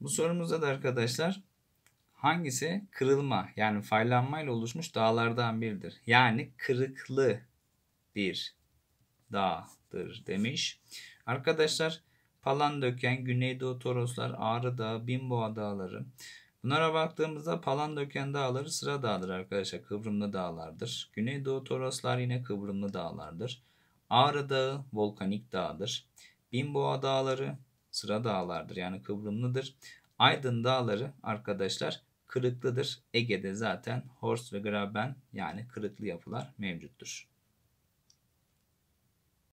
Bu sorumuzda da arkadaşlar hangisi kırılma yani faylanma ile oluşmuş dağlardan biridir? Yani kırıklı bir dağdır demiş. Arkadaşlar Palandöken, Güneydoğu Toroslar, Ağrı Dağı, Binboğa Dağları. Bunlara baktığımızda Palandöken Dağları sıra dağdır arkadaşlar. Kıvrımlı dağlardır. Güneydoğu Toroslar yine kıvrımlı dağlardır. Ağrı Dağı volkanik dağdır. Binboğa Dağları sıra dağlardır yani kıvrımlıdır. Aydın dağları arkadaşlar kırıklıdır. Ege'de zaten Horst ve Graben yani kırıklı yapılar mevcuttur.